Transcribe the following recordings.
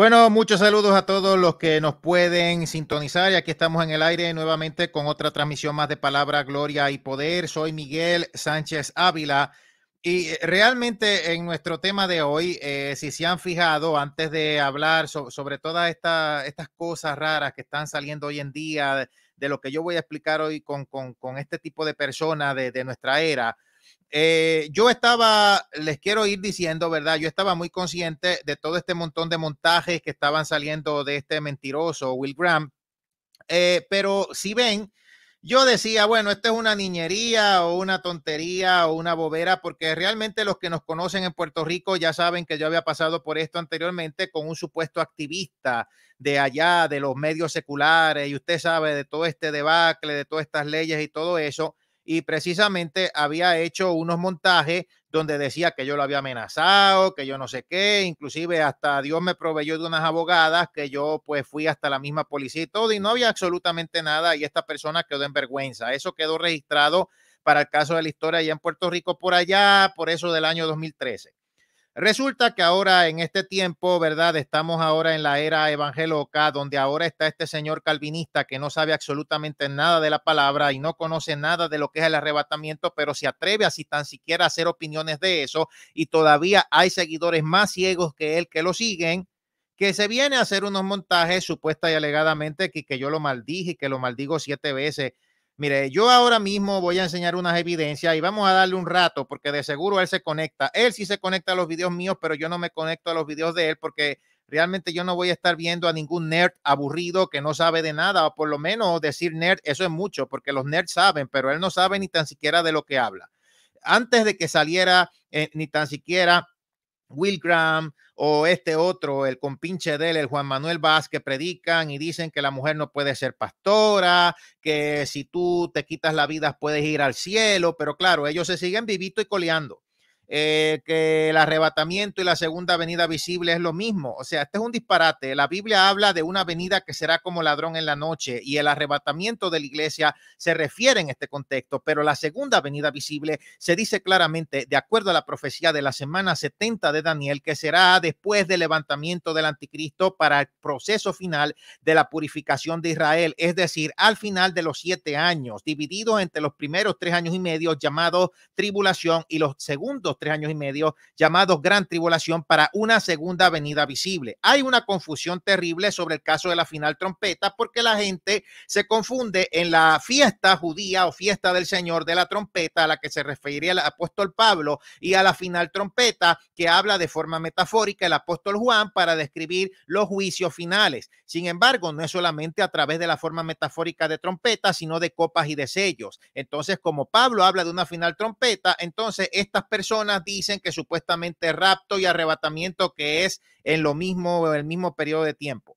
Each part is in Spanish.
Bueno, muchos saludos a todos los que nos pueden sintonizar y aquí estamos en el aire nuevamente con otra transmisión más de Palabra, Gloria y Poder. Soy Miguel Sánchez Ávila y eh, realmente en nuestro tema de hoy, eh, si se han fijado antes de hablar sobre todas estas cosas raras que están saliendo hoy en día, de, lo que yo voy a explicar hoy con, este tipo de personas de nuestra era, eh, yo estaba, les quiero ir diciendo, ¿verdad? Yo estaba muy consciente de todo este montón de montajes que estaban saliendo de este mentiroso Will Graham. Eh, pero si ven, yo decía, bueno, esto es una niñería o una tontería o una bobera, porque realmente los que nos conocen en Puerto Rico ya saben que yo había pasado por esto anteriormente con un supuesto activista de allá, de los medios seculares, y usted sabe de todo este debacle, de todas estas leyes y todo eso y precisamente había hecho unos montajes donde decía que yo lo había amenazado, que yo no sé qué, inclusive hasta Dios me proveyó de unas abogadas que yo pues fui hasta la misma policía y todo y no había absolutamente nada y esta persona quedó en vergüenza. Eso quedó registrado para el caso de la historia allá en Puerto Rico por allá, por eso del año 2013. Resulta que ahora en este tiempo, ¿verdad? Estamos ahora en la era evangélica, donde ahora está este señor calvinista que no sabe absolutamente nada de la palabra y no conoce nada de lo que es el arrebatamiento, pero se atreve a tan siquiera hacer opiniones de eso y todavía hay seguidores más ciegos que él que lo siguen que se viene a hacer unos montajes supuesta y alegadamente que, que yo lo maldije, que lo maldigo siete veces Mire, yo ahora mismo voy a enseñar unas evidencias y vamos a darle un rato porque de seguro él se conecta. Él sí se conecta a los videos míos, pero yo no me conecto a los videos de él porque realmente yo no voy a estar viendo a ningún nerd aburrido que no sabe de nada, o por lo menos decir nerd, eso es mucho, porque los nerds saben, pero él no sabe ni tan siquiera de lo que habla. Antes de que saliera eh, ni tan siquiera Will Graham o este otro, el compinche de él, el Juan Manuel Vázquez, predican y dicen que la mujer no puede ser pastora, que si tú te quitas la vida puedes ir al cielo, pero claro, ellos se siguen vivito y coleando. Eh, que el arrebatamiento y la segunda venida visible es lo mismo. O sea, este es un disparate. La Biblia habla de una venida que será como ladrón en la noche y el arrebatamiento de la iglesia se refiere en este contexto, pero la segunda venida visible se dice claramente, de acuerdo a la profecía de la semana 70 de Daniel, que será después del levantamiento del anticristo para el proceso final de la purificación de Israel, es decir, al final de los siete años, divididos entre los primeros tres años y medio llamados tribulación y los segundos tres años y medio, llamados Gran Tribulación para una segunda venida visible. Hay una confusión terrible sobre el caso de la final trompeta porque la gente se confunde en la fiesta judía o fiesta del Señor de la trompeta a la que se refería el apóstol Pablo y a la final trompeta que habla de forma metafórica el apóstol Juan para describir los juicios finales. Sin embargo, no es solamente a través de la forma metafórica de trompeta, sino de copas y de sellos. Entonces, como Pablo habla de una final trompeta, entonces estas personas dicen que supuestamente rapto y arrebatamiento que es en lo mismo, el mismo periodo de tiempo.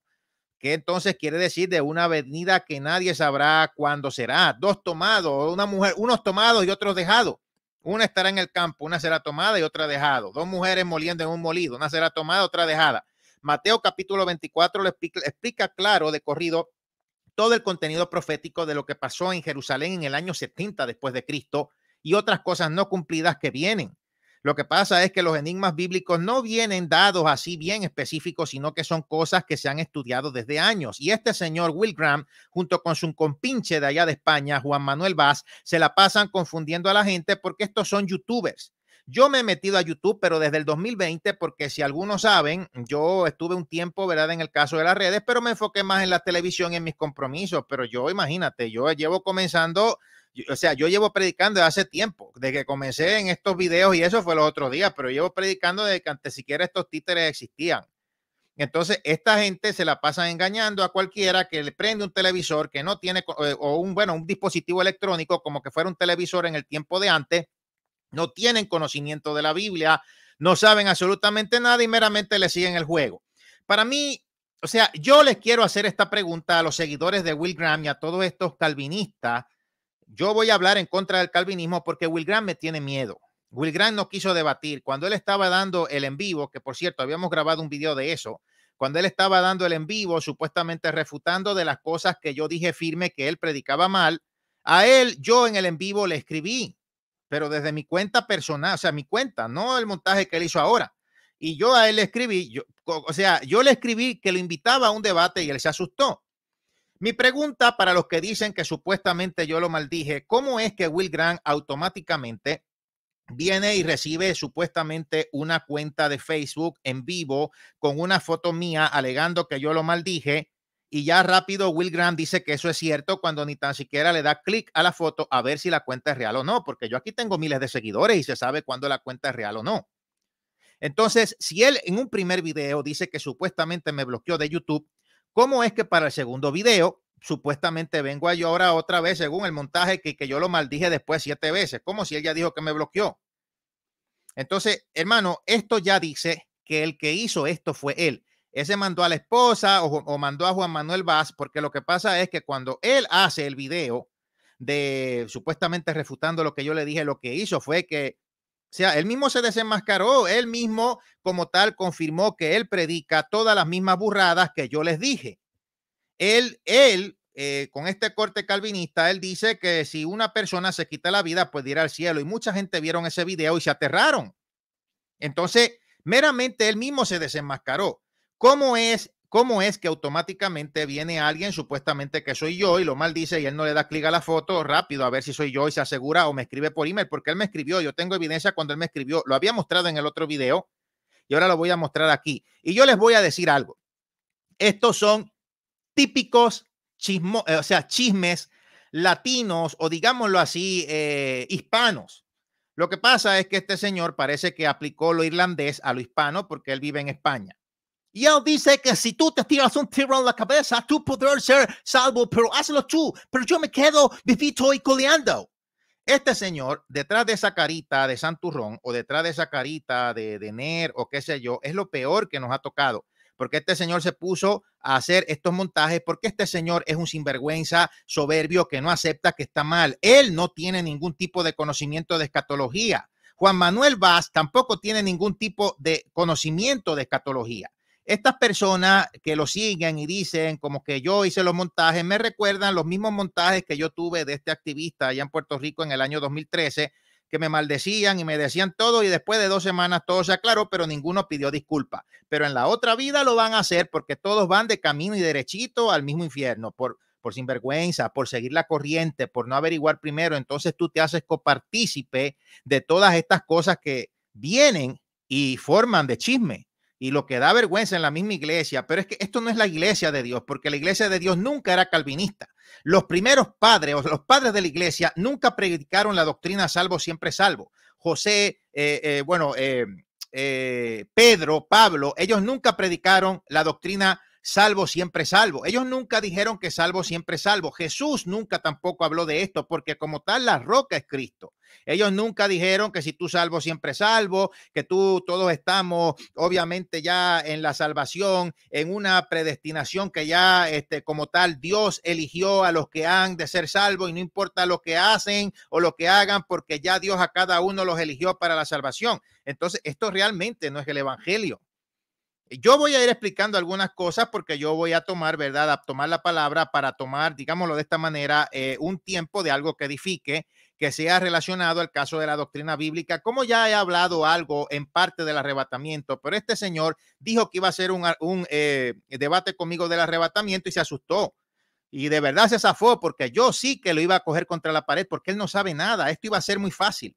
que entonces quiere decir de una venida que nadie sabrá cuándo será? Dos tomados, una mujer, unos tomados y otros dejados. Una estará en el campo, una será tomada y otra dejada. Dos mujeres moliendo en un molido, una será tomada, otra dejada. Mateo capítulo 24 le explica, explica claro de corrido todo el contenido profético de lo que pasó en Jerusalén en el año 70 después de Cristo y otras cosas no cumplidas que vienen. Lo que pasa es que los enigmas bíblicos no vienen dados así bien específicos, sino que son cosas que se han estudiado desde años. Y este señor Will junto con su compinche de allá de España, Juan Manuel Vaz, se la pasan confundiendo a la gente porque estos son youtubers. Yo me he metido a YouTube, pero desde el 2020, porque si algunos saben, yo estuve un tiempo, ¿verdad? En el caso de las redes, pero me enfoqué más en la televisión y en mis compromisos. Pero yo, imagínate, yo llevo comenzando o sea, yo llevo predicando desde hace tiempo, desde que comencé en estos videos y eso fue los otros días, pero llevo predicando desde que antes siquiera estos títeres existían. Entonces, esta gente se la pasa engañando a cualquiera que le prende un televisor que no tiene, eh, o un, bueno, un dispositivo electrónico como que fuera un televisor en el tiempo de antes, no tienen conocimiento de la Biblia, no saben absolutamente nada y meramente le siguen el juego. Para mí, o sea, yo les quiero hacer esta pregunta a los seguidores de Will Graham y a todos estos calvinistas yo voy a hablar en contra del calvinismo porque Will Grant me tiene miedo. Will Grant no quiso debatir. Cuando él estaba dando el en vivo, que por cierto, habíamos grabado un video de eso, cuando él estaba dando el en vivo, supuestamente refutando de las cosas que yo dije firme que él predicaba mal, a él yo en el en vivo le escribí, pero desde mi cuenta personal, o sea, mi cuenta, no el montaje que él hizo ahora. Y yo a él le escribí, o sea, yo le escribí que lo invitaba a un debate y él se asustó. Mi pregunta para los que dicen que supuestamente yo lo maldije, ¿cómo es que Will Grant automáticamente viene y recibe supuestamente una cuenta de Facebook en vivo con una foto mía alegando que yo lo maldije? Y ya rápido Will Grant dice que eso es cierto cuando ni tan siquiera le da clic a la foto a ver si la cuenta es real o no, porque yo aquí tengo miles de seguidores y se sabe cuándo la cuenta es real o no. Entonces, si él en un primer video dice que supuestamente me bloqueó de YouTube, ¿Cómo es que para el segundo video, supuestamente vengo yo ahora otra vez, según el montaje, que, que yo lo maldije después siete veces? Como si él ya dijo que me bloqueó. Entonces, hermano, esto ya dice que el que hizo esto fue él. Ese mandó a la esposa o, o mandó a Juan Manuel Vaz, porque lo que pasa es que cuando él hace el video de supuestamente refutando lo que yo le dije, lo que hizo fue que o sea, él mismo se desenmascaró, él mismo como tal confirmó que él predica todas las mismas burradas que yo les dije. Él, él, eh, con este corte calvinista, él dice que si una persona se quita la vida, pues ir al cielo. Y mucha gente vieron ese video y se aterraron. Entonces, meramente él mismo se desenmascaró. ¿Cómo es ¿Cómo es que automáticamente viene alguien, supuestamente que soy yo, y lo maldice y él no le da clic a la foto rápido a ver si soy yo y se asegura o me escribe por email? Porque él me escribió, yo tengo evidencia cuando él me escribió, lo había mostrado en el otro video y ahora lo voy a mostrar aquí. Y yo les voy a decir algo. Estos son típicos chismos, eh, o sea, chismes latinos o digámoslo así, eh, hispanos. Lo que pasa es que este señor parece que aplicó lo irlandés a lo hispano porque él vive en España. Y él dice que si tú te tiras un tiro en la cabeza, tú podrás ser salvo, pero hazlo tú. Pero yo me quedo vivito y coleando. Este señor, detrás de esa carita de Santurrón o detrás de esa carita de, de Ner o qué sé yo, es lo peor que nos ha tocado. Porque este señor se puso a hacer estos montajes porque este señor es un sinvergüenza soberbio que no acepta que está mal. Él no tiene ningún tipo de conocimiento de escatología. Juan Manuel Vaz tampoco tiene ningún tipo de conocimiento de escatología. Estas personas que lo siguen y dicen como que yo hice los montajes, me recuerdan los mismos montajes que yo tuve de este activista allá en Puerto Rico en el año 2013, que me maldecían y me decían todo y después de dos semanas todo se aclaró, pero ninguno pidió disculpa. Pero en la otra vida lo van a hacer porque todos van de camino y derechito al mismo infierno, por, por sinvergüenza, por seguir la corriente, por no averiguar primero. Entonces tú te haces copartícipe de todas estas cosas que vienen y forman de chisme y lo que da vergüenza en la misma iglesia, pero es que esto no es la iglesia de Dios, porque la iglesia de Dios nunca era calvinista. Los primeros padres o los padres de la iglesia nunca predicaron la doctrina salvo, siempre salvo. José, eh, eh, bueno, eh, Pedro, Pablo, ellos nunca predicaron la doctrina salvo siempre salvo. Ellos nunca dijeron que salvo siempre salvo. Jesús nunca tampoco habló de esto porque como tal la roca es Cristo. Ellos nunca dijeron que si tú salvo siempre salvo, que tú todos estamos obviamente ya en la salvación, en una predestinación que ya este como tal Dios eligió a los que han de ser salvos y no importa lo que hacen o lo que hagan porque ya Dios a cada uno los eligió para la salvación. Entonces, esto realmente no es el evangelio. Eh, yo voy a ir explicando algunas cosas porque yo voy a tomar, ¿verdad? A tomar la palabra para tomar, digámoslo de esta manera, eh, un tiempo de algo que edifique, que sea relacionado al caso de la doctrina bíblica, como ya he hablado algo en parte del arrebatamiento, pero este señor dijo que iba a hacer un, eh, debate conmigo del arrebatamiento y se asustó. Y de verdad se zafó porque yo sí que lo iba a coger contra la pared porque él no sabe nada. Esto iba a ser muy fácil.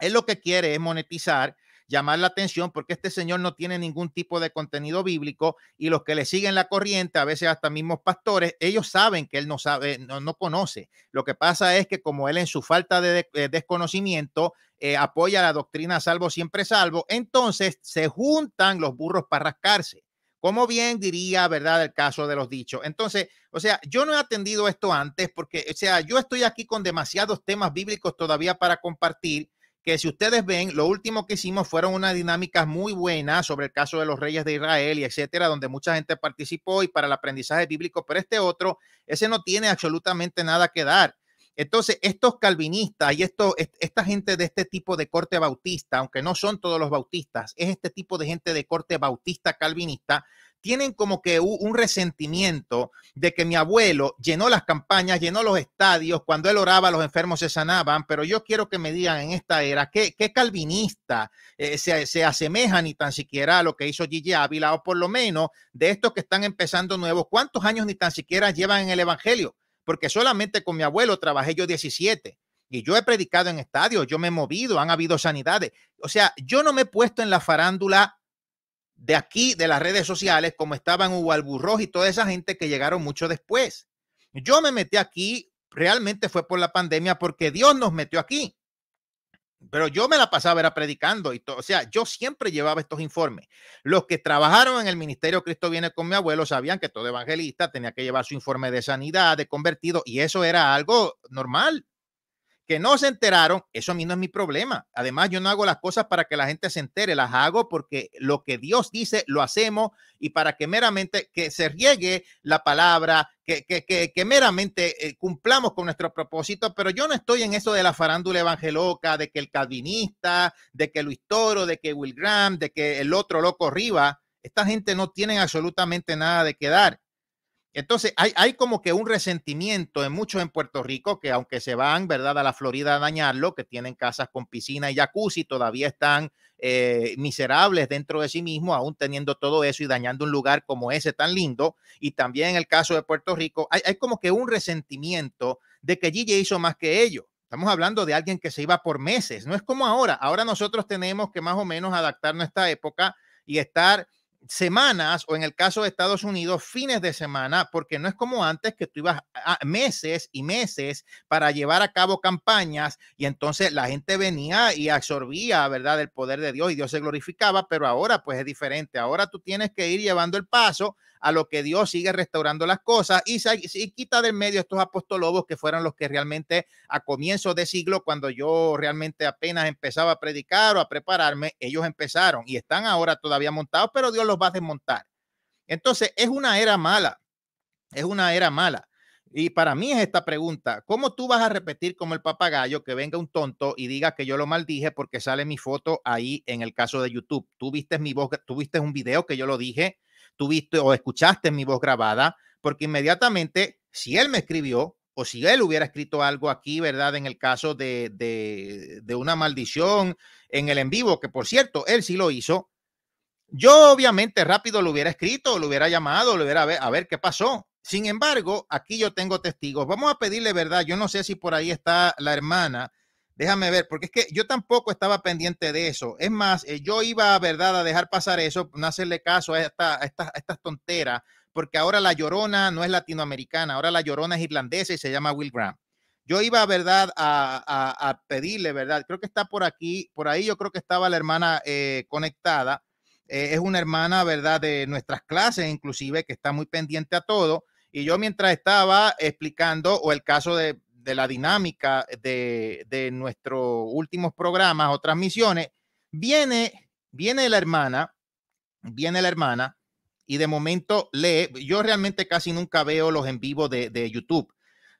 Él lo que quiere es monetizar llamar la atención porque este señor no tiene ningún tipo de contenido bíblico y los que le siguen la corriente, a veces hasta mismos pastores, ellos saben que él no sabe, no, conoce. Lo que pasa es que como él en su falta de, eh, desconocimiento eh, apoya la doctrina salvo siempre salvo, entonces se juntan los burros para rascarse como bien diría, ¿verdad?, el caso de los dichos. Entonces, o sea, yo no he atendido esto antes porque, o sea, yo estoy aquí con demasiados temas bíblicos todavía para compartir que si ustedes ven, lo último que hicimos fueron unas dinámicas muy buenas sobre el caso de los reyes de Israel y etcétera, donde mucha gente participó y para el aprendizaje bíblico, pero este otro, ese no tiene absolutamente nada que dar. Entonces, estos calvinistas y esto, esta gente de este tipo de corte bautista, aunque no son todos los bautistas, es este tipo de gente de corte bautista calvinista, tienen como que un resentimiento de que mi abuelo llenó las campañas, llenó los estadios, cuando él oraba los enfermos se sanaban, pero yo quiero que me digan en esta era qué, calvinista eh, se, se, asemeja ni tan siquiera a lo que hizo Gigi Ávila, o por lo menos de estos que están empezando nuevos, ¿cuántos años ni tan siquiera llevan en el Evangelio? Porque solamente con mi abuelo trabajé yo 17 y yo he predicado en estadios, yo me he movido, han habido sanidades. O sea, yo no me he puesto en la farándula de aquí, de las redes sociales, como estaban Hugo Alburroz y toda esa gente que llegaron mucho después. Yo me metí aquí, realmente fue por la pandemia, porque Dios nos metió aquí. Pero yo me la pasaba era predicando y todo, o sea, yo siempre llevaba estos informes. Los que trabajaron en el ministerio Cristo viene con mi abuelo sabían que todo evangelista tenía que llevar su informe de sanidad, de convertido y eso era algo normal. Que no se enteraron, eso a mí no es mi problema. Además, yo no hago las cosas para que la gente se entere, las hago porque lo que Dios dice lo hacemos y para que meramente que se riegue la palabra, que, que, que, meramente eh, cumplamos con nuestro propósito, pero yo no estoy en eso de la farándula evangeloca, de que el calvinista, de que Luis Toro, de que Will Graham, de que el otro loco arriba. esta gente no tienen absolutamente nada de que dar. Entonces, hay, hay, como que un resentimiento en muchos en Puerto Rico que aunque se van, ¿verdad?, a la Florida a dañarlo, que tienen casas con piscina y jacuzzi, todavía están eh, miserables dentro de sí mismos, aún teniendo todo eso y dañando un lugar como ese tan lindo. Y también en el caso de Puerto Rico, hay, como que un resentimiento de que Gigi hizo más que ellos. Estamos hablando de alguien que se iba por meses, no es como ahora. Ahora nosotros tenemos que más o menos adaptarnos a esta época y estar semanas o en el caso de Estados Unidos, fines de semana, porque no es como antes que tú ibas a meses y meses para llevar a cabo campañas y entonces la gente venía y absorbía, ¿verdad?, el poder de Dios y Dios se glorificaba, pero ahora pues es diferente. Ahora tú tienes que ir llevando el paso a lo que Dios sigue restaurando las cosas y, se, quita del medio estos apostolobos que fueron los que realmente a comienzos de siglo, cuando yo realmente apenas empezaba a predicar o a prepararme, ellos empezaron y están ahora todavía montados, pero Dios los va a desmontar. Entonces, es una era mala, es una era mala. Y para mí es esta pregunta, ¿cómo tú vas a repetir como el papagayo que venga un tonto y diga que yo lo maldije porque sale mi foto ahí en el caso de YouTube? Tú viste mi voz, tú viste un video que yo lo dije tuviste o escuchaste mi voz grabada, porque inmediatamente, si él me escribió, o si él hubiera escrito algo aquí, ¿verdad? En el caso de, de, de, una maldición en el en vivo, que por cierto, él sí lo hizo, yo obviamente rápido lo hubiera escrito, lo hubiera llamado, lo hubiera a ver, a ver qué pasó. Sin embargo, aquí yo tengo testigos. Vamos a pedirle verdad. Yo no sé si por ahí está la hermana Déjame ver, porque es que yo tampoco estaba pendiente de eso. Es más, eh, yo iba, ¿verdad?, a dejar pasar eso, no hacerle caso a, estas, tonteras, porque ahora la llorona no es latinoamericana, ahora la llorona es irlandesa y se llama Will Graham. Yo iba, ¿verdad?, a, pedirle, ¿verdad? Creo que está por aquí, por ahí yo creo que estaba la hermana eh, conectada. Eh, es una hermana, ¿verdad?, de nuestras clases, inclusive, que está muy pendiente a todo. Y yo mientras estaba explicando, o el caso de, de la dinámica de, de nuestros últimos programas o transmisiones, viene, viene la hermana, viene la hermana y de momento lee, yo realmente casi nunca veo los en vivo de, YouTube.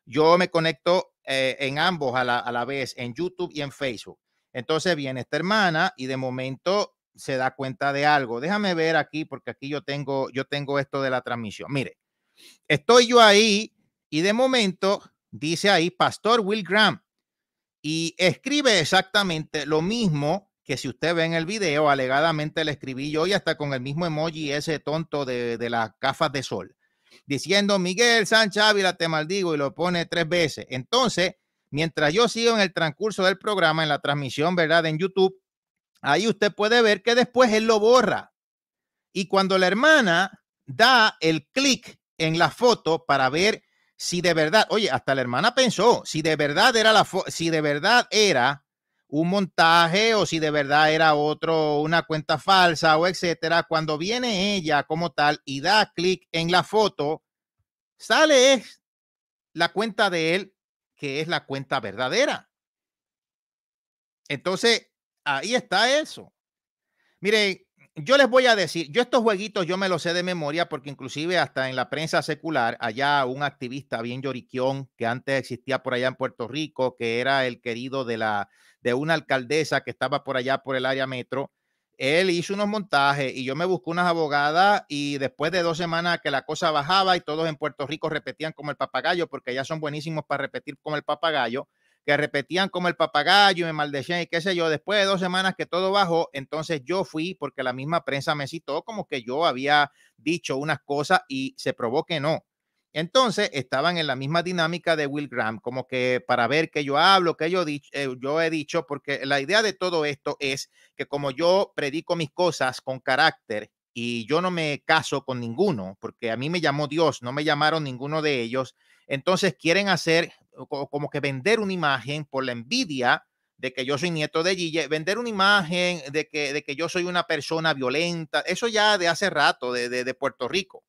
Yo me conecto eh, en ambos a la, a la vez, en YouTube y en Facebook. Entonces viene esta hermana y de momento se da cuenta de algo. Déjame ver aquí porque aquí yo tengo yo tengo esto de la transmisión. Mire, estoy yo ahí y de momento dice ahí Pastor Will Graham, y escribe exactamente lo mismo que si usted ve en el video, alegadamente le escribí yo y hasta con el mismo emoji ese tonto de, de las gafas de sol, diciendo Miguel Sánchez Ávila, te maldigo, y lo pone tres veces. Entonces, mientras yo sigo en el transcurso del programa, en la transmisión, ¿verdad? En YouTube, ahí usted puede ver que después él lo borra. Y cuando la hermana da el clic en la foto para ver si de verdad, oye, hasta la hermana pensó, si de verdad era la si de verdad era un montaje o si de verdad era otro, una cuenta falsa o etcétera, cuando viene ella como tal y da clic en la foto, sale la cuenta de él que es la cuenta verdadera. Entonces, ahí está eso. Miren, yo les voy a decir, yo estos jueguitos yo me los sé de memoria porque inclusive hasta en la prensa secular, allá un activista bien lloriquión que antes existía por allá en Puerto Rico, que era el querido de, la, de una alcaldesa que estaba por allá por el área metro, él hizo unos montajes y yo me busqué unas abogadas y después de dos semanas que la cosa bajaba y todos en Puerto Rico repetían como el papagayo, porque ya son buenísimos para repetir como el papagayo, que repetían como el papagayo, me maldecían y qué sé yo. Después de dos semanas que todo bajó, entonces yo fui porque la misma prensa me citó como que yo había dicho unas cosas y se probó que no. Entonces estaban en la misma dinámica de Will Graham, como que para ver que yo hablo, que yo, dicho, eh, yo he dicho, porque la idea de todo esto es que como yo predico mis cosas con carácter y yo no me caso con ninguno, porque a mí me llamó Dios, no me llamaron ninguno de ellos, entonces quieren hacer como que vender una imagen por la envidia de que yo soy nieto de Gille, vender una imagen de que, de que yo soy una persona violenta, eso ya de hace rato, de, de Puerto Rico.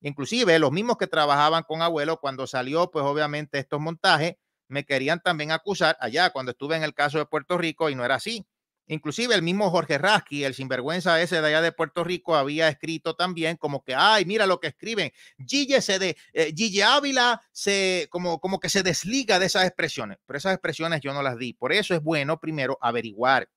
Inclusive los mismos que trabajaban con abuelo cuando salió, pues obviamente estos montajes, me querían también acusar allá cuando estuve en el caso de Puerto Rico y no era así. Inclusive el mismo Jorge Rasqui, el sinvergüenza ese de allá de Puerto Rico, había escrito también como que, ay, mira lo que escriben, Gille de, eh, Ávila se, como, como que se desliga de esas expresiones, pero esas expresiones yo no las di. Por eso es bueno primero averiguar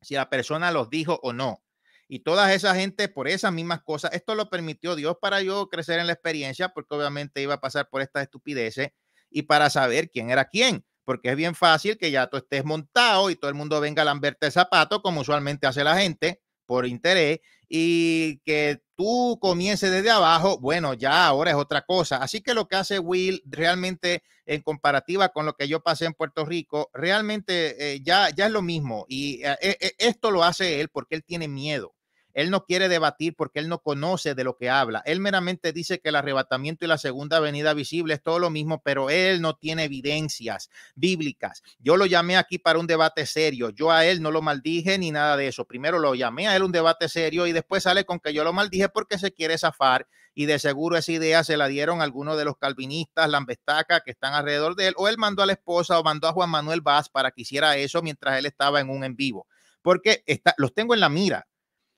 si la persona los dijo o no. Y toda esa gente por esas mismas cosas, esto lo permitió Dios para yo crecer en la experiencia, porque obviamente iba a pasar por estas estupideces y para saber quién era quién porque es bien fácil que ya tú estés montado y todo el mundo venga a lamberte el zapato, como usualmente hace la gente, por interés, y que tú comiences desde abajo, bueno, ya ahora es otra cosa. Así que lo que hace Will realmente en comparativa con lo que yo pasé en Puerto Rico, realmente eh, ya, ya es lo mismo. Y eh, eh, esto lo hace él porque él tiene miedo. Él no quiere debatir porque él no conoce de lo que habla. Él meramente dice que el arrebatamiento y la segunda venida visible es todo lo mismo, pero él no tiene evidencias bíblicas. Yo lo llamé aquí para un debate serio. Yo a él no lo maldije ni nada de eso. Primero lo llamé a él un debate serio y después sale con que yo lo maldije porque se quiere zafar y de seguro esa idea se la dieron algunos de los calvinistas, lambestaca que están alrededor de él, o él mandó a la esposa o mandó a Juan Manuel Vaz para que hiciera eso mientras él estaba en un en vivo, porque está, los tengo en la mira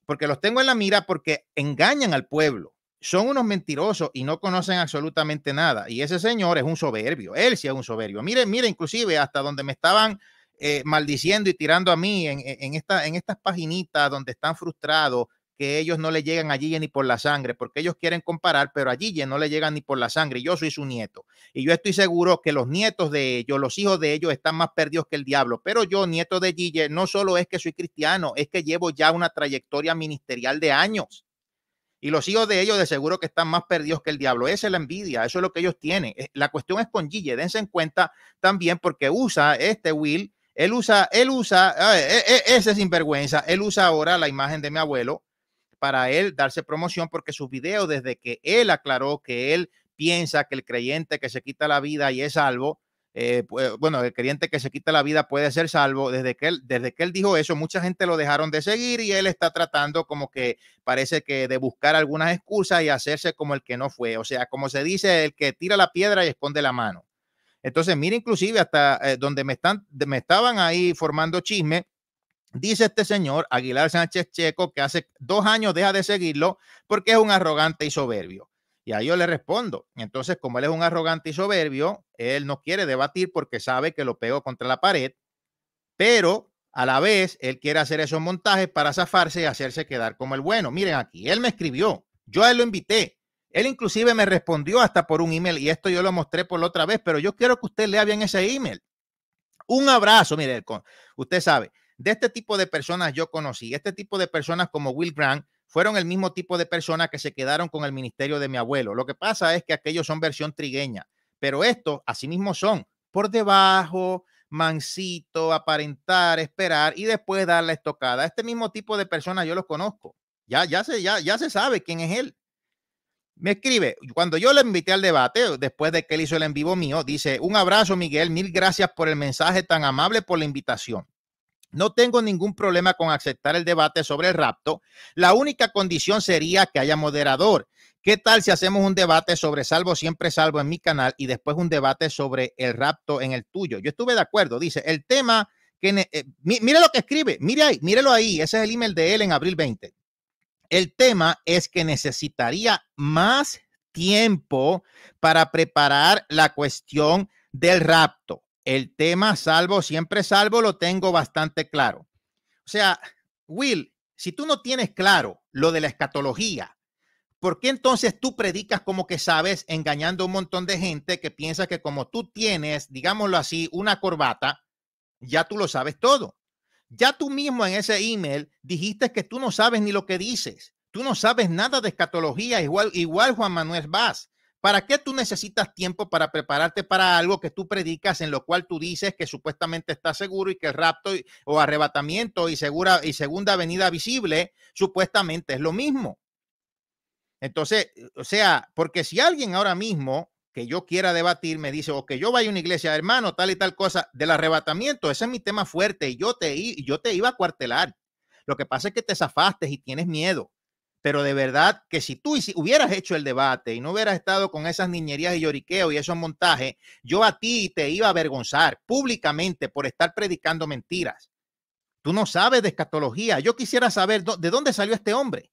porque los tengo en la mira porque engañan al pueblo. Son unos mentirosos y no conocen absolutamente nada. Y ese señor es un soberbio, él sí es un soberbio. Mire, mire, inclusive hasta donde me estaban eh, maldiciendo y tirando a mí en, en estas paginitas donde están frustrados que ellos no le llegan a Gille ni por la sangre, porque ellos quieren comparar, pero a Gille no le llegan ni por la sangre. Yo soy su nieto. Y yo estoy seguro que los nietos de ellos, los hijos de ellos, están más perdidos que el diablo. Pero yo, nieto de Gille, no solo es que soy cristiano, es que llevo ya una trayectoria ministerial de años. Y los hijos de ellos de seguro que están más perdidos que el diablo. Esa es la envidia, eso es lo que ellos tienen. Eh, la cuestión es con Gille, dense en cuenta también porque usa este Will, él usa, él usa, e, e, ese sinvergüenza, él usa ahora la imagen de mi abuelo para él darse promoción porque sus videos, desde que él aclaró que él piensa que el creyente que se quita la vida y es salvo, eh, bueno, el creyente que se quita la vida puede ser salvo. Desde que, él, desde que él dijo eso, mucha gente lo dejaron de seguir y él está tratando como que parece que de buscar algunas excusas y hacerse como el que no fue. O sea, como se dice, el que tira la piedra y esconde la mano. Entonces, mira, inclusive hasta eh, donde me, están, me estaban ahí formando chisme, Dice este señor Aguilar Sánchez Checo que hace dos años deja de seguirlo porque es un arrogante y soberbio. Y a yo le respondo, entonces como él es un arrogante y soberbio, él no quiere debatir porque sabe que lo pego contra la pared, pero a la vez él quiere hacer esos montajes para zafarse y hacerse quedar como el bueno. Miren aquí, él me escribió, yo a él lo invité, él inclusive me respondió hasta por un email y esto yo lo mostré por la otra vez, pero yo quiero que usted lea bien ese email. Un abrazo, mire, usted sabe, de este tipo de personas yo conocí. Este tipo de personas como Will Grant fueron el mismo tipo de personas que se quedaron con el ministerio de mi abuelo. Lo que pasa es que aquellos son versión trigueña, pero estos asimismo son por debajo, mansito, aparentar, esperar y después dar la estocada. Este mismo tipo de personas yo los conozco. Ya, ya, se, ya, ya se sabe quién es él. Me escribe, cuando yo le invité al debate, después de que él hizo el en vivo mío, dice, un abrazo Miguel, mil gracias por el mensaje tan amable, por la invitación. No tengo ningún problema con aceptar el debate sobre el rapto. La única condición sería que haya moderador. ¿Qué tal si hacemos un debate sobre salvo, siempre salvo en mi canal y después un debate sobre el rapto en el tuyo? Yo estuve de acuerdo. Dice, el tema que... Eh, mire lo que escribe, mire ahí, mírelo ahí. Ese es el email de él en abril 20. El tema es que necesitaría más tiempo para preparar la cuestión del rapto el tema salvo, siempre salvo, lo tengo bastante claro. O sea, Will, si tú no tienes claro lo de la escatología, ¿por qué entonces tú predicas como que sabes engañando a un montón de gente que piensa que como tú tienes, digámoslo así, una corbata, ya tú lo sabes todo? Ya tú mismo en ese email dijiste que tú no sabes ni lo que dices. Tú no sabes nada de escatología, igual, igual Juan Manuel Vaz. ¿Para qué tú necesitas tiempo para prepararte para algo que tú predicas, en lo cual tú dices que supuestamente está seguro y que el rapto o arrebatamiento y, segura, y segunda venida visible supuestamente es lo mismo? Entonces, o sea, porque si alguien ahora mismo que yo quiera debatir me dice, o que yo vaya a una iglesia, hermano, tal y tal cosa, del arrebatamiento, ese es mi tema fuerte y yo te, yo te iba a cuartelar. Lo que pasa es que te zafaste y tienes miedo pero de verdad que si tú hubieras hecho el debate y no hubieras estado con esas niñerías y lloriqueo y esos montajes, yo a ti te iba a avergonzar públicamente por estar predicando mentiras. Tú no sabes de escatología. Yo quisiera saber de dónde salió este hombre,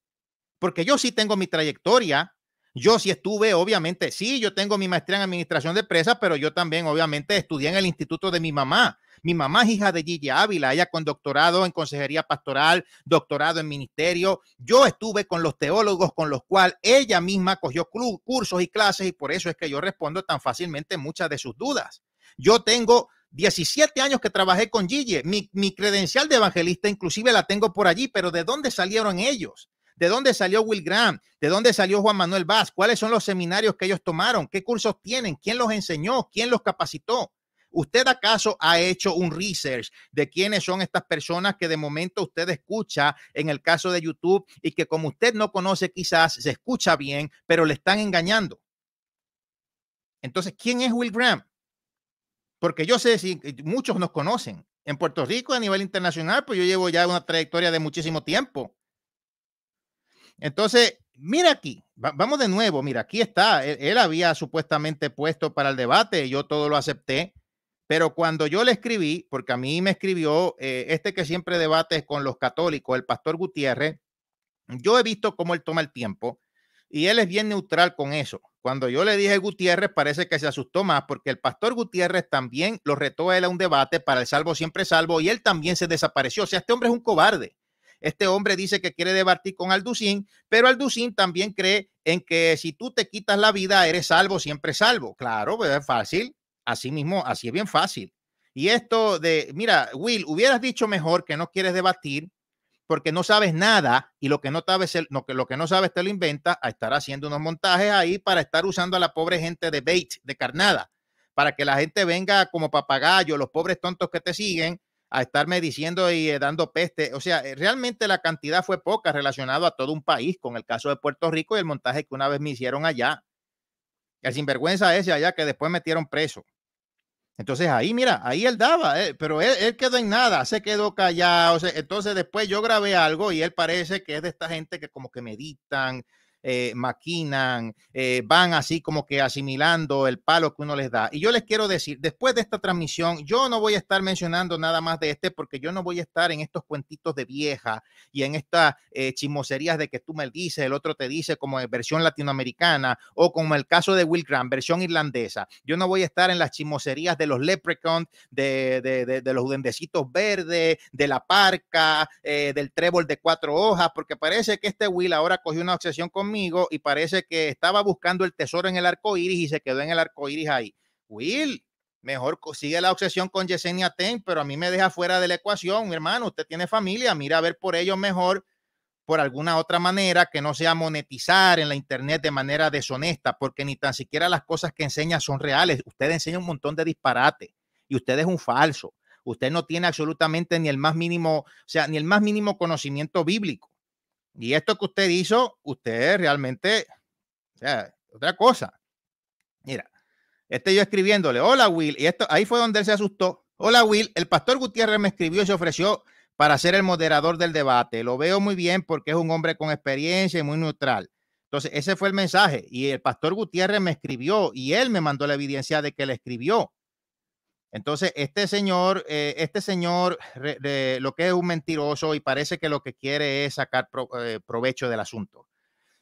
porque yo sí tengo mi trayectoria yo sí estuve, obviamente, sí, yo tengo mi maestría en administración de empresas, pero yo también, obviamente, estudié en el instituto de mi mamá. Mi mamá es hija de Gigi Ávila, ella con doctorado en consejería pastoral, doctorado en ministerio. Yo estuve con los teólogos con los cuales ella misma cogió cursos y clases y por eso es que yo respondo tan fácilmente muchas de sus dudas. Yo tengo 17 años que trabajé con Gigi. Mi, mi credencial de evangelista inclusive la tengo por allí, pero ¿de dónde salieron ellos? ¿De dónde salió Will Graham? ¿De dónde salió Juan Manuel Vaz? ¿Cuáles son los seminarios que ellos tomaron? ¿Qué cursos tienen? ¿Quién los enseñó? ¿Quién los capacitó? ¿Usted acaso ha hecho un research de quiénes son estas personas que de momento usted escucha en el caso de YouTube y que como usted no conoce quizás se escucha bien, pero le están engañando? Entonces, ¿quién es Will Graham? Porque yo sé si muchos nos conocen en Puerto Rico a nivel internacional, pues yo llevo ya una trayectoria de muchísimo tiempo. Entonces, mira aquí, vamos de nuevo, mira, aquí está, él, había supuestamente puesto para el debate, yo todo lo acepté, pero cuando yo le escribí, porque a mí me escribió eh, este que siempre debate con los católicos, el pastor Gutiérrez, yo he visto cómo él toma el tiempo y él es bien neutral con eso. Cuando yo le dije Gutiérrez, parece que se asustó más porque el pastor Gutiérrez también lo retó a él a un debate para el salvo siempre salvo y él también se desapareció. O sea, este hombre es un cobarde. Este hombre dice que quiere debatir con Alducín, pero Alducín también cree en que si tú te quitas la vida, eres salvo, siempre salvo. Claro, pues es fácil. Así mismo, así es bien fácil. Y esto de, mira, Will, hubieras dicho mejor que no quieres debatir porque no sabes nada y lo que no sabes, lo que, lo que no sabes te lo inventa a estar haciendo unos montajes ahí para estar usando a la pobre gente de bait, de carnada, para que la gente venga como papagayo, los pobres tontos que te siguen a estarme diciendo y eh, dando peste. O sea, eh, realmente la cantidad fue poca relacionado a todo un país, con el caso de Puerto Rico y el montaje que una vez me hicieron allá. El sinvergüenza ese allá que después metieron preso. Entonces ahí, mira, ahí él daba, eh, pero él, quedó en nada, se quedó callado. entonces después yo grabé algo y él parece que es de esta gente que como que meditan, eh, maquinan, eh, van así como que asimilando el palo que uno les da. Y yo les quiero decir, después de esta transmisión, yo no voy a estar mencionando nada más de este porque yo no voy a estar en estos cuentitos de vieja y en estas eh, chismoserías de que tú me dices, el otro te dice como en versión latinoamericana o como el caso de Will Graham, versión irlandesa. Yo no voy a estar en las chismoserías de los leprechauns, de, los dendecitos verdes, de la parca, eh, del trébol de cuatro hojas, porque parece que este Will ahora cogió una obsesión con y parece que estaba buscando el tesoro en el arco iris y se quedó en el arco iris ahí. Will, mejor sigue la obsesión con Yesenia Ten, pero a mí me deja fuera de la ecuación, hermano. Usted tiene familia, mira a ver por ellos mejor, por alguna otra manera que no sea monetizar en la internet de manera deshonesta, porque ni tan siquiera las cosas que enseña son reales. Usted enseña un montón de disparate y usted es un falso. Usted no tiene absolutamente ni el más mínimo, o sea, ni el más mínimo conocimiento bíblico. Y esto que usted hizo, usted realmente, o sea, otra cosa. Mira, este yo escribiéndole, hola Will, y esto ahí fue donde él se asustó. Hola Will, el pastor Gutiérrez me escribió y se ofreció para ser el moderador del debate. Lo veo muy bien porque es un hombre con experiencia y muy neutral. Entonces, ese fue el mensaje. Y el pastor Gutiérrez me escribió y él me mandó la evidencia de que le escribió. Entonces, este señor, eh, este señor lo que es un mentiroso y parece que lo que quiere es sacar eh, provecho del asunto.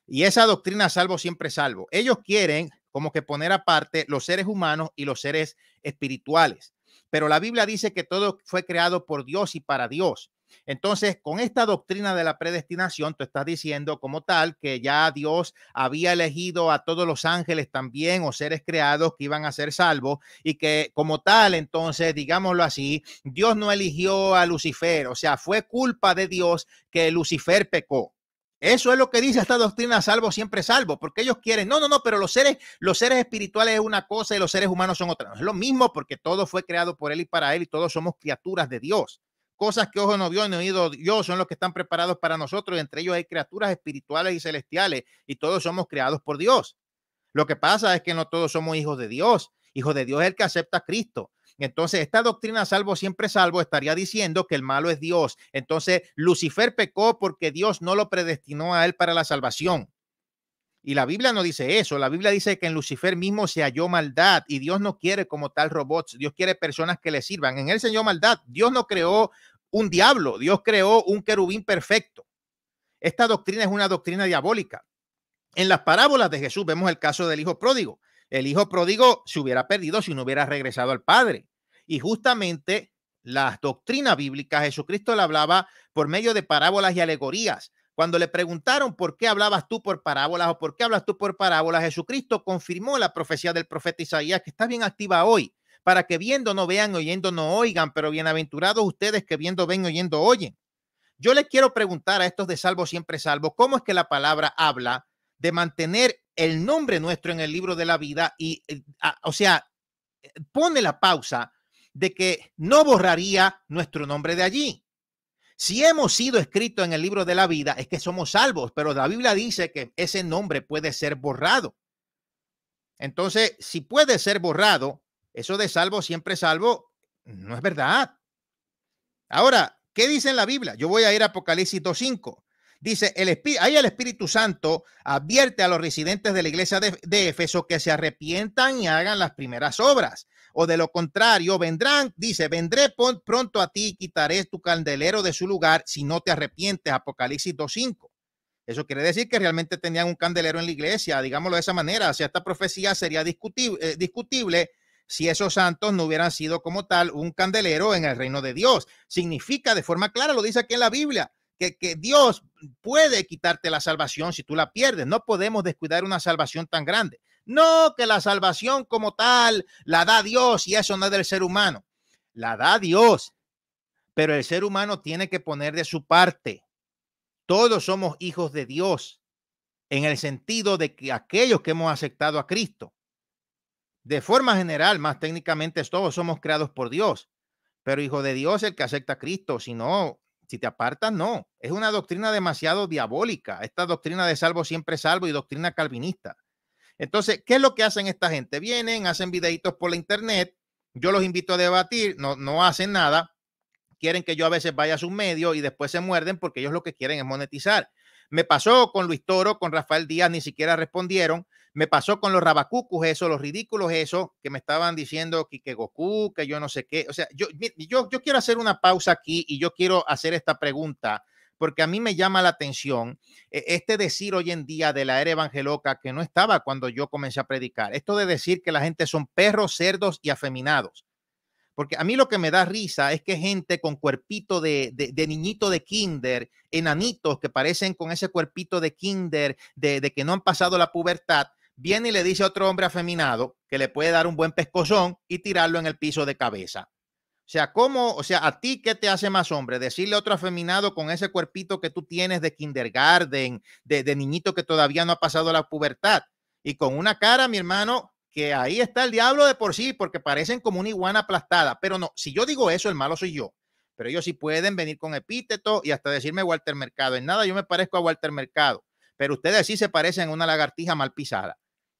Y esa doctrina salvo siempre salvo. Ellos quieren como que poner aparte los seres humanos y los seres espirituales. Pero la Biblia dice que todo fue creado por Dios y para Dios. Entonces, con esta doctrina de la predestinación, tú estás diciendo como tal que ya Dios había elegido a todos los ángeles también o seres creados que iban a ser salvos y que como tal, entonces, digámoslo así, Dios no eligió a Lucifer, o sea, fue culpa de Dios que Lucifer pecó. Eso es lo que dice esta doctrina salvo siempre salvo, porque ellos quieren, no, no, no, pero los seres, los seres espirituales es una cosa y los seres humanos son otra. No, es lo mismo porque todo fue creado por él y para él y todos somos criaturas de Dios. Cosas que ojo no vio ni oído Dios son los que están preparados para nosotros. Entre ellos hay criaturas espirituales y celestiales y todos somos creados por Dios. Lo que pasa es que no todos somos hijos de Dios. Hijo de Dios es el que acepta a Cristo. Entonces, esta doctrina salvo siempre salvo estaría diciendo que el malo es Dios. Entonces, Lucifer pecó porque Dios no lo predestinó a él para la salvación. Y la Biblia no dice eso. La Biblia dice que en Lucifer mismo se halló maldad y Dios no quiere como tal robots. Dios quiere personas que le sirvan. En él se halló maldad. Dios no creó un diablo. Dios creó un querubín perfecto. Esta doctrina es una doctrina diabólica. En las parábolas de Jesús vemos el caso del hijo pródigo. El hijo pródigo se hubiera perdido si no hubiera regresado al padre. Y justamente las doctrinas bíblicas, Jesucristo le hablaba por medio de parábolas y alegorías. Cuando le preguntaron por qué hablabas tú por parábolas o por qué hablas tú por parábolas, Jesucristo confirmó la profecía del profeta Isaías que está bien activa hoy, para que viendo no vean, oyendo no oigan, pero bienaventurados ustedes que viendo ven, oyendo oyen. Yo le quiero preguntar a estos de salvo siempre salvo, ¿cómo es que la palabra habla de mantener el nombre nuestro en el libro de la vida y, eh, o sea, pone la pausa de que no borraría nuestro nombre de allí? Si hemos sido escritos en el libro de la vida, es que somos salvos, pero la Biblia dice que ese nombre puede ser borrado. Entonces, si puede ser borrado, eso de salvo, siempre salvo, no es verdad. Ahora, ¿qué dice en la Biblia? Yo voy a ir a Apocalipsis 2.5. Dice, el ahí el Espíritu Santo advierte a los residentes de la iglesia de, de Éfeso que se arrepientan y hagan las primeras obras o de lo contrario vendrán, dice, vendré pronto a ti y quitaré tu candelero de su lugar si no te arrepientes, Apocalipsis 2.5. Eso quiere decir que realmente tenían un candelero en la iglesia, digámoslo de esa manera. O esta profecía sería discutible, eh, discutible si esos santos no hubieran sido como tal un candelero en el reino de Dios. Significa de forma clara, lo dice aquí en la Biblia, que, que, Dios puede quitarte la salvación si tú la pierdes. No podemos descuidar una salvación tan grande. No, que la salvación como tal la da Dios y eso no es del ser humano. La da Dios, pero el ser humano tiene que poner de su parte. Todos somos hijos de Dios en el sentido de que aquellos que hemos aceptado a Cristo, de forma general, más técnicamente, todos somos creados por Dios, pero hijo de Dios el que acepta a Cristo, si no, si te apartas, no. Es una doctrina demasiado diabólica, esta doctrina de salvo siempre salvo y doctrina calvinista. Entonces, ¿qué es lo que hacen esta gente? Vienen, hacen videitos por la internet, yo los invito a debatir, no, no hacen nada, quieren que yo a veces vaya a sus medios y después se muerden porque ellos lo que quieren es monetizar. Me pasó con Luis Toro, con Rafael Díaz, ni siquiera respondieron. Me pasó con los rabacucus, eso, los ridículos, eso, que me estaban diciendo que, que Goku, que yo no sé qué. O sea, yo, yo, yo quiero hacer una pausa aquí y yo quiero hacer esta pregunta porque a mí me llama la atención eh, este decir hoy en día de la era evangeloca que no estaba cuando yo comencé a predicar, esto de decir que la gente son perros, cerdos y afeminados. Porque a mí lo que me da risa es que gente con cuerpito de, niñito de kinder, enanitos que parecen con ese cuerpito de kinder, de, de que no han pasado la pubertad, viene y le dice a otro hombre afeminado que le puede dar un buen pescozón y tirarlo en el piso de cabeza. O sea, ¿cómo, o sea, a ti qué te hace más hombre? Decirle a otro afeminado con ese cuerpito que tú tienes de kindergarten, de, niñito que todavía no ha pasado la pubertad y con una cara, mi hermano, que ahí está el diablo de por sí, porque parecen como una iguana aplastada. Pero no, si yo digo eso, el malo soy yo. Pero ellos sí pueden venir con epíteto y hasta decirme Walter Mercado. En nada, yo me parezco a Walter Mercado. Pero ustedes sí se parecen a una lagartija mal pisada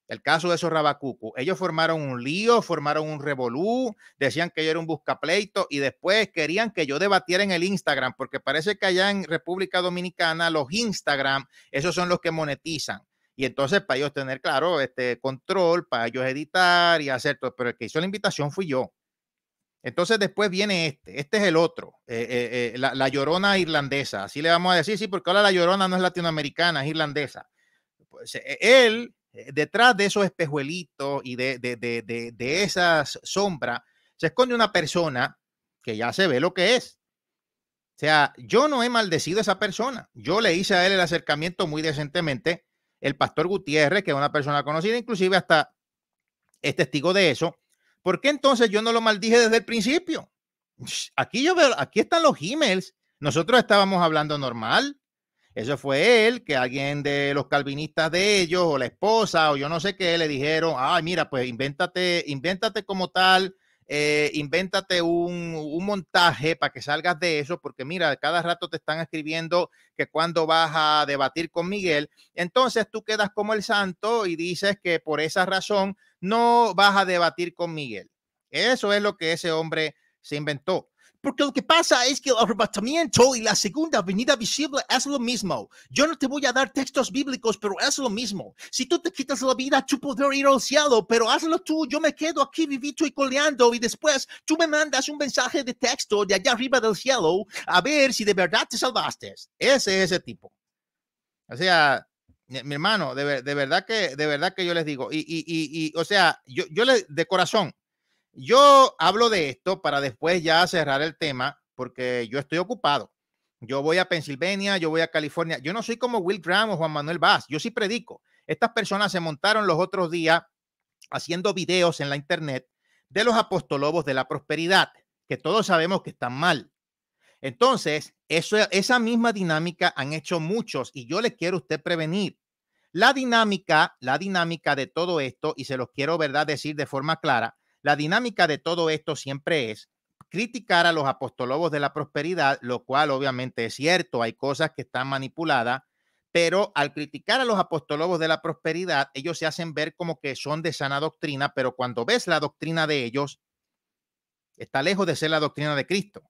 el caso de esos Rabacucu. ellos formaron un lío, formaron un revolú, decían que yo era un buscapleito y después querían que yo debatiera en el Instagram, porque parece que allá en República Dominicana los Instagram, esos son los que monetizan. Y entonces para ellos tener, claro, este control, para ellos editar y hacer todo, pero el que hizo la invitación fui yo. Entonces después viene este, este es el otro, eh, eh, eh, la, llorona irlandesa, así le vamos a decir, sí, porque ahora la llorona no es latinoamericana, es irlandesa. Pues, e, e, él eh, detrás de esos espejuelitos y de, de, de, de esas sombras se esconde una persona que ya se ve lo que es. O sea, yo no he maldecido a esa persona. Yo le hice a él el acercamiento muy decentemente. El pastor Gutiérrez, que es una persona conocida, inclusive hasta es testigo de eso. ¿Por qué entonces yo no lo maldije desde el principio? Aquí yo veo, aquí están los emails. Nosotros estábamos hablando normal. Eso fue él, que alguien de los calvinistas de ellos, o la esposa, o yo no sé qué, le dijeron, ay, mira, pues invéntate, invéntate como tal, eh, invéntate un, un, montaje para que salgas de eso, porque mira, cada rato te están escribiendo que cuando vas a debatir con Miguel, entonces tú quedas como el santo y dices que por esa razón no vas a debatir con Miguel. Eso es lo que ese hombre se inventó. Porque lo que pasa es que el arrebatamiento y la segunda venida visible es lo mismo. Yo no te voy a dar textos bíblicos, pero es lo mismo. Si tú te quitas la vida, tú poder ir al cielo, pero hazlo tú. Yo me quedo aquí vivito y coleando y después tú me mandas un mensaje de texto de allá arriba del cielo a ver si de verdad te salvaste. Ese es el tipo. O sea, mi hermano, de, verdad que de verdad que yo les digo, y, y, y, o sea, yo, yo de corazón, yo hablo de esto para después ya cerrar el tema, porque yo estoy ocupado. Yo voy a Pensilvania, yo voy a California. Yo no soy como Will Graham o Juan Manuel Vaz, yo sí predico. Estas personas se montaron los otros días haciendo videos en la internet de los apostolobos de la prosperidad, que todos sabemos que están mal. Entonces, eso, esa misma dinámica han hecho muchos y yo les quiero usted prevenir. La dinámica, la dinámica de todo esto, y se los quiero, ¿verdad?, decir de forma clara, la dinámica de todo esto siempre es criticar a los apostólogos de la prosperidad, lo cual obviamente es cierto, hay cosas que están manipuladas, pero al criticar a los apostólogos de la prosperidad, ellos se hacen ver como que son de sana doctrina, pero cuando ves la doctrina de ellos, está lejos de ser la doctrina de Cristo.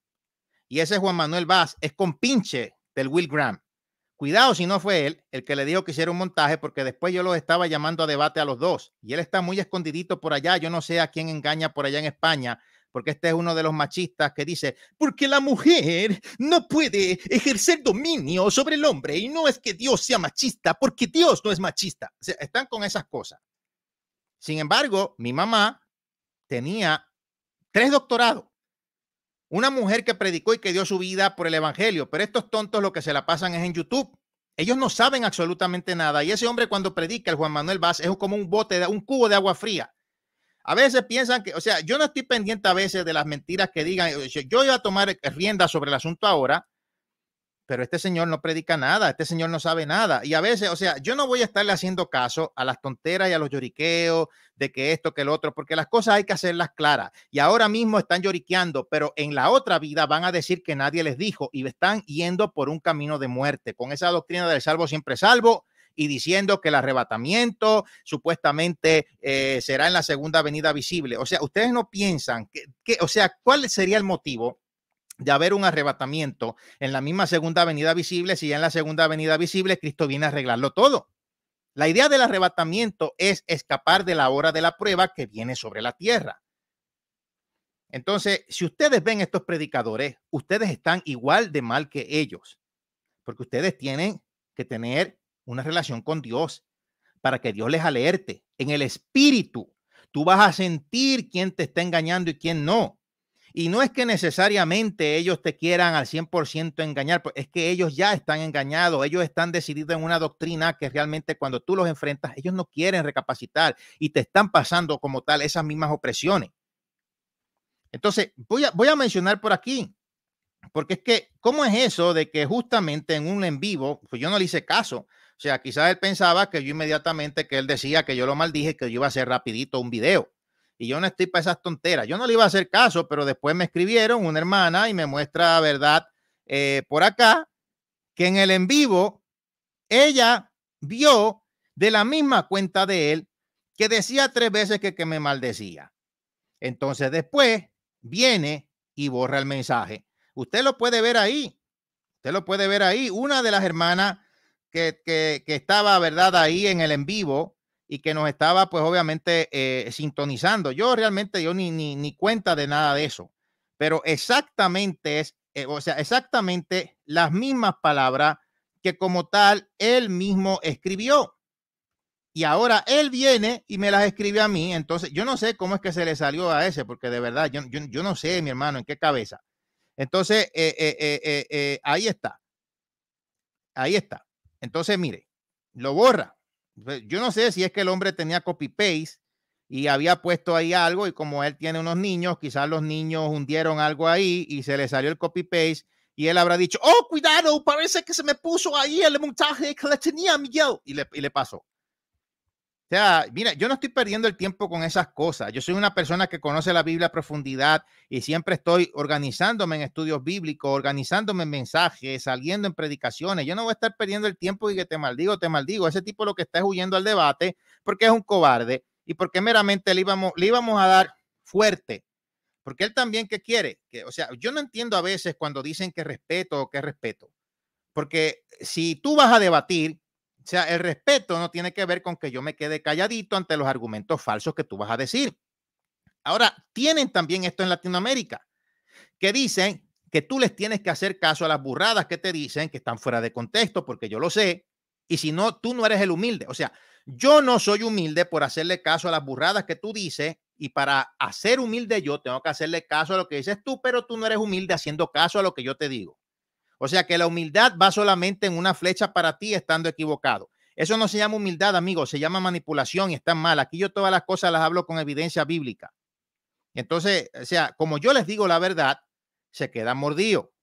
Y ese Juan Manuel Vaz es compinche del Will Graham. Cuidado si no fue él el que le dijo que hiciera un montaje porque después yo los estaba llamando a debate a los dos y él está muy escondidito por allá. Yo no sé a quién engaña por allá en España porque este es uno de los machistas que dice, porque la mujer no puede ejercer dominio sobre el hombre y no es que Dios sea machista porque Dios no es machista. están con esas cosas. Sin embargo, mi mamá tenía tres doctorados una mujer que predicó y que dio su vida por el Evangelio, pero estos tontos lo que se la pasan es en YouTube. Ellos no saben absolutamente nada. Y ese hombre cuando predica, el Juan Manuel Vaz, es como un bote, de, un cubo de agua fría. A veces piensan que, o sea, yo no estoy pendiente a veces de las mentiras que digan. Yo, voy iba a tomar rienda sobre el asunto ahora, pero este señor no predica nada, este señor no sabe nada. Y a veces, o sea, yo no voy a estarle haciendo caso a las tonteras y a los lloriqueos de que esto, que el otro, porque las cosas hay que hacerlas claras. Y ahora mismo están lloriqueando, pero en la otra vida van a decir que nadie les dijo y están yendo por un camino de muerte, con esa doctrina del salvo siempre salvo y diciendo que el arrebatamiento supuestamente eh, será en la segunda venida visible. O sea, ustedes no piensan que, que o sea, ¿cuál sería el motivo? de haber un arrebatamiento en la misma segunda avenida visible, si ya en la segunda avenida visible Cristo viene a arreglarlo todo. La idea del arrebatamiento es escapar de la hora de la prueba que viene sobre la tierra. Entonces, si ustedes ven estos predicadores, ustedes están igual de mal que ellos, porque ustedes tienen que tener una relación con Dios para que Dios les alerte en el espíritu. Tú vas a sentir quién te está engañando y quién no. Y no es que necesariamente ellos te quieran al 100% engañar, pues, es que ellos ya están engañados, ellos están decididos en una doctrina que realmente cuando tú los enfrentas, ellos no quieren recapacitar y te están pasando como tal esas mismas opresiones. Entonces, voy a, voy a mencionar por aquí, porque es que, ¿cómo es eso de que justamente en un en vivo, pues yo no le hice caso? O sea, quizás él pensaba que yo inmediatamente que él decía que yo lo maldije, que yo iba a hacer rapidito un video y yo no estoy para esas tonteras. Yo no le iba a hacer caso, pero después me escribieron una hermana y me muestra verdad eh, por acá que en el en vivo ella vio de la misma cuenta de él que decía tres veces que, me maldecía. Entonces después viene y borra el mensaje. Usted lo puede ver ahí. Usted lo puede ver ahí. Una de las hermanas que, que, que estaba, ¿verdad? Ahí en el en vivo, y que nos estaba, pues obviamente, eh, sintonizando. Yo realmente, yo ni, ni, ni, cuenta de nada de eso, pero exactamente es, eh, o sea, exactamente las mismas palabras que como tal él mismo escribió. Y ahora él viene y me las escribe a mí. Entonces, yo no sé cómo es que se le salió a ese, porque de verdad, yo, yo, no sé, mi hermano, en qué cabeza. Entonces, eh, ahí está. Ahí está. Entonces, mire, lo borra yo no sé si es que el hombre tenía copy-paste y había puesto ahí algo y como él tiene unos niños, quizás los niños hundieron algo ahí y se le salió el copy-paste y él habrá dicho, oh, cuidado, parece que se me puso ahí el montaje que le tenía a Miguel y le, y le pasó. O sea, mira, yo no estoy perdiendo el tiempo con esas cosas. Yo soy una persona que conoce la Biblia a profundidad y siempre estoy organizándome en estudios bíblicos, organizándome en mensajes, saliendo en predicaciones. Yo no voy a estar perdiendo el tiempo y que te maldigo, te maldigo. Ese tipo lo que está es huyendo al debate porque es un cobarde y porque meramente le íbamos, íbamos a dar fuerte. Porque él también, ¿qué quiere? Que, o sea, yo no entiendo a veces cuando dicen que respeto o que respeto. Porque si tú vas a debatir, o sea, el respeto no tiene que ver con que yo me quede calladito ante los argumentos falsos que tú vas a decir. Ahora, tienen también esto en Latinoamérica, que dicen que tú les tienes que hacer caso a las burradas que te dicen que están fuera de contexto, porque yo lo sé, y si no, tú no eres el humilde. O sea, yo no soy humilde por hacerle caso a las burradas que tú dices y para hacer humilde yo tengo que hacerle caso a lo que dices tú, pero tú no eres humilde haciendo caso a lo que yo te digo. O sea que la humildad va solamente en una flecha para ti estando equivocado. Eso no se llama humildad, amigo, se llama manipulación y está mal. Aquí yo todas las cosas las hablo con evidencia bíblica. Entonces, o sea, como yo les digo la verdad, se queda mordido.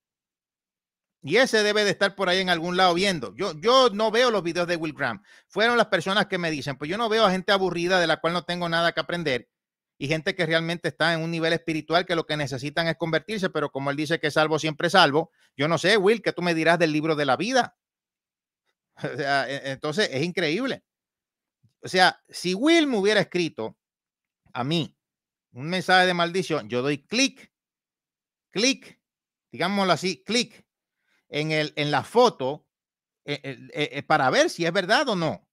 Y ese debe de estar por ahí en algún lado viendo. Yo, yo no veo los videos de Will Graham. Fueron las personas que me dicen, pues yo no veo a gente aburrida de la cual no tengo nada que aprender y gente que realmente está en un nivel espiritual que lo que necesitan es convertirse, pero como él dice que salvo siempre salvo, yo no sé, Will, que tú me dirás del libro de la vida. O sea, e, entonces es increíble. O sea, si Will me hubiera escrito a mí un mensaje de maldición, yo doy clic, clic, digámoslo así, clic en, el, en la foto e, e, para ver si es verdad o no.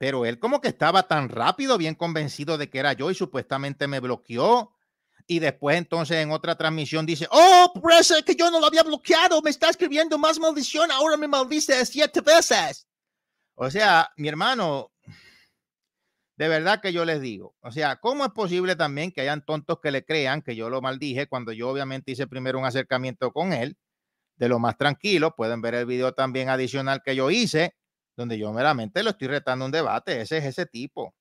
Pero él como que estaba tan rápido, bien convencido de que era yo y supuestamente me bloqueó. Y después entonces en otra transmisión dice, oh, es que yo no lo había bloqueado, me está escribiendo más maldición, ahora me maldice siete veces. O sea, mi hermano, de verdad que yo les digo, o sea, ¿cómo es posible también que hayan tontos que le crean que yo lo maldije cuando yo obviamente hice primero un acercamiento con él, de lo más tranquilo, pueden ver el video también adicional que yo hice, donde yo meramente lo estoy retando un debate. Ese es ese tipo.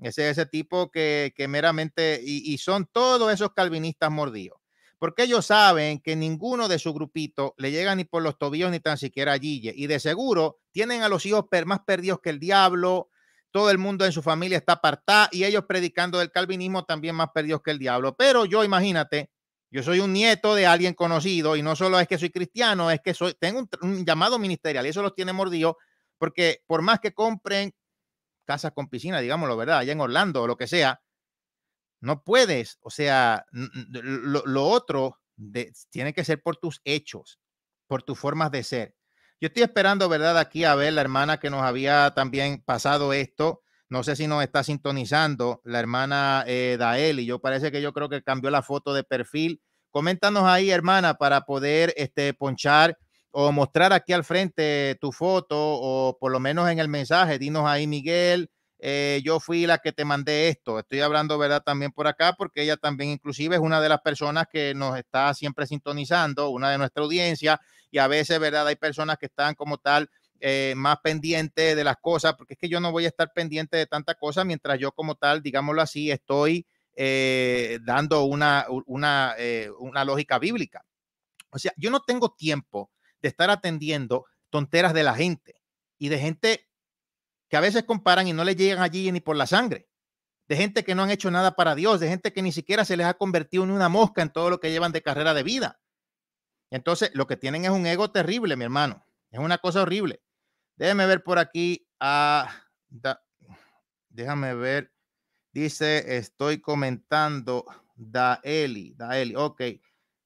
Ese es ese tipo que, que meramente, y, son todos esos calvinistas mordidos. Porque ellos saben que ninguno de su grupito le llega ni por los tobillos ni tan siquiera a Gille. Y de seguro tienen a los hijos más perdidos que el diablo. Todo el mundo en su familia está apartado y ellos predicando del calvinismo también más perdidos que el diablo. Pero yo, imagínate, yo soy un nieto de alguien conocido y no solo es que soy cristiano, es que soy, tengo un, un llamado ministerial y eso los tiene mordidos porque por más que compren casas con piscina, digámoslo, ¿verdad? Allá en Orlando o lo que sea, no puedes, o sea, lo, otro tiene que ser por tus hechos, por tus formas de ser. Yo estoy esperando, ¿verdad? Aquí a ver la hermana que nos había también pasado esto. No sé si nos está sintonizando la hermana eh, Dael y yo parece que yo creo que cambió la foto de perfil. Coméntanos ahí, hermana, para poder este, ponchar o mostrar aquí al frente tu foto o por lo menos en el mensaje, dinos ahí Miguel, eh, yo fui la que te mandé esto. Estoy hablando, ¿verdad? También por acá, porque ella también inclusive es una de las personas que nos está siempre sintonizando, una de nuestra audiencia, y a veces, ¿verdad? Hay personas que están como tal. Eh, más pendientes de las cosas, porque es que yo no voy a estar pendiente de tantas cosas mientras yo como tal, digámoslo así, estoy eh, dando una, una, una lógica bíblica. O sea, yo no tengo tiempo de estar atendiendo tonteras de la gente y de gente que a veces comparan y no le llegan allí ni por la sangre, de gente que no han hecho nada para Dios, de gente que ni siquiera se les ha convertido en una mosca en todo lo que llevan de carrera de vida. Entonces, lo que tienen es un ego terrible, mi hermano. Es una cosa horrible. Déjame ver por aquí. a déjame ver. Dice, estoy comentando. Daeli, Daeli, ok.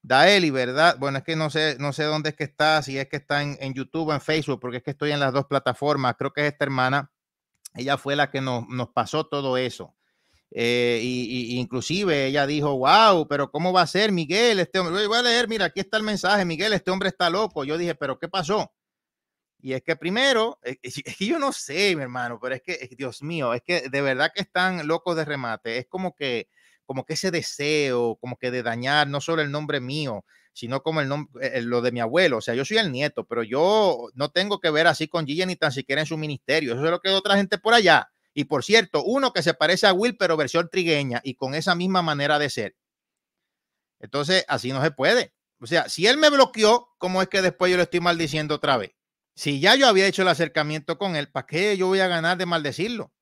Daeli, ¿verdad? Bueno, es que no sé, no sé dónde es que está, si es que está en, YouTube o en Facebook, porque es que estoy en las dos plataformas. Creo que es esta hermana. Ella fue la que nos, pasó todo eso. Eh, y, inclusive ella dijo, wow, pero ¿cómo va a ser Miguel? Este hombre, voy a leer, mira, aquí está el mensaje, Miguel, este hombre está loco. Yo dije, pero ¿qué pasó? Y es que primero, eh, es que yo no sé, mi hermano, pero es que, eh, Dios mío, es que de verdad que están locos de remate. Es como que como que ese deseo, como que de dañar no solo el nombre mío, sino como el nombre, eh, lo de mi abuelo. O sea, yo soy el nieto, pero yo no tengo que ver así con Gigi ni tan siquiera en su ministerio. Eso es lo que otra gente por allá. Y por cierto, uno que se parece a Will, pero versión trigueña y con esa misma manera de ser. Entonces, así no se puede. O sea, si él me bloqueó, ¿cómo es que después yo lo estoy maldiciendo otra vez? Si ya yo había hecho el acercamiento con él, ¿para qué yo voy a ganar de maldecirlo?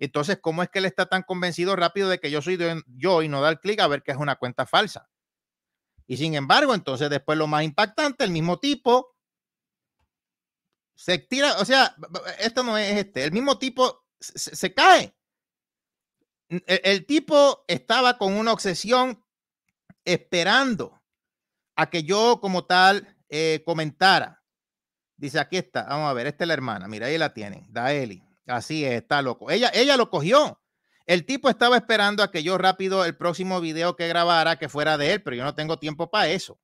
Entonces, ¿cómo es que él está tan convencido rápido de que yo soy yo y no da el clic a ver que es una cuenta falsa? Y sin embargo, entonces después lo más impactante, el mismo tipo se tira, o sea, esto no es este, el mismo tipo se, cae. E, el, tipo estaba con una obsesión esperando a que yo como tal eh, comentara. Dice, aquí está, vamos a ver, esta es la hermana, mira, ahí la tienen, Daeli. Así es, está loco. Ella, ella lo cogió. El tipo estaba esperando a que yo rápido el próximo video que grabara que fuera de él, pero yo no tengo tiempo para eso.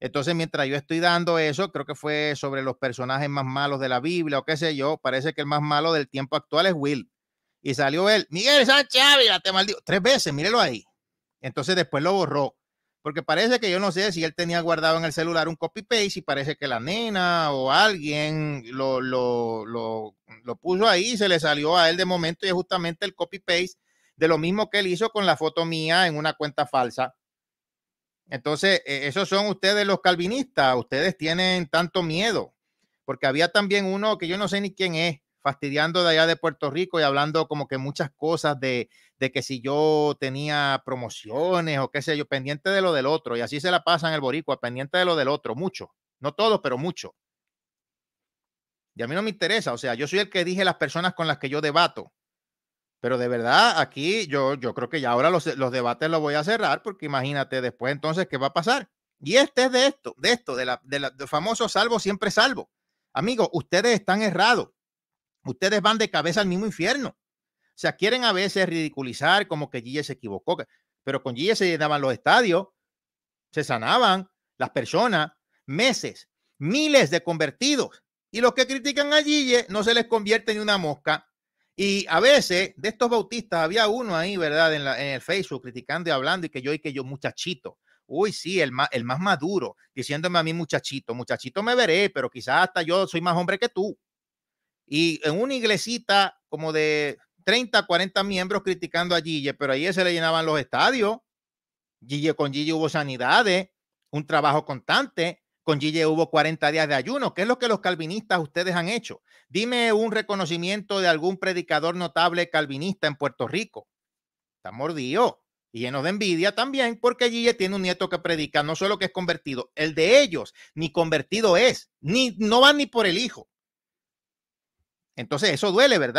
Entonces, mientras yo estoy dando eso, creo que fue sobre los personajes más malos de la Biblia o qué sé yo, parece que el más malo del tiempo actual es Will. Y salió él, Miguel Sánchez la te maldigo, tres veces, mírelo ahí. Entonces después lo borró porque parece que yo no sé si él tenía guardado en el celular un copy-paste y parece que la nena o alguien lo, puso ahí y se le salió a él de momento y es justamente el copy-paste de lo mismo que él hizo con la foto mía en una cuenta falsa. Entonces, e, esos son ustedes los calvinistas, ustedes tienen tanto miedo, porque había también uno que yo no sé ni quién es, fastidiando de allá de Puerto Rico y hablando como que muchas cosas de, que si yo tenía promociones o qué sé yo, pendiente de lo del otro. Y así se la pasan el boricua, pendiente de lo del otro, mucho. No todo, pero mucho. Y a mí no me interesa, o sea, yo soy el que dije las personas con las que yo debato. Pero de verdad, aquí yo, yo creo que ya ahora los, debates los voy a cerrar porque imagínate después entonces qué va a pasar. Y este es de esto, de esto, de la, de famoso salvo siempre salvo. Amigos, ustedes están errados ustedes van de cabeza al mismo infierno. O sea, quieren a veces ridiculizar como que Gilles se equivocó, pero con Gilles se llenaban los estadios, se sanaban las personas, meses, miles de convertidos. Y los que critican a Gilles no se les convierte en una mosca. Y a veces, de estos bautistas, había uno ahí, ¿verdad? En, el Facebook, criticando y hablando, y que yo, y que yo, muchachito. Uy, sí, el el más maduro, diciéndome a mí, muchachito, muchachito me veré, pero quizás hasta yo soy más hombre que tú y en una iglesita como de 30, 40 miembros criticando a Gille, pero ahí se le llenaban los estadios. Gille con Gille hubo sanidades, un trabajo constante. Con Gille hubo 40 días de ayuno. ¿Qué es lo que los calvinistas ustedes han hecho? Dime un reconocimiento de algún predicador notable calvinista en Puerto Rico. Está mordido y lleno de envidia también, porque Gille tiene un nieto que predica, no solo que es convertido, el de ellos ni convertido es, ni no van ni por el hijo. Entonces eso duele, ¿verdad?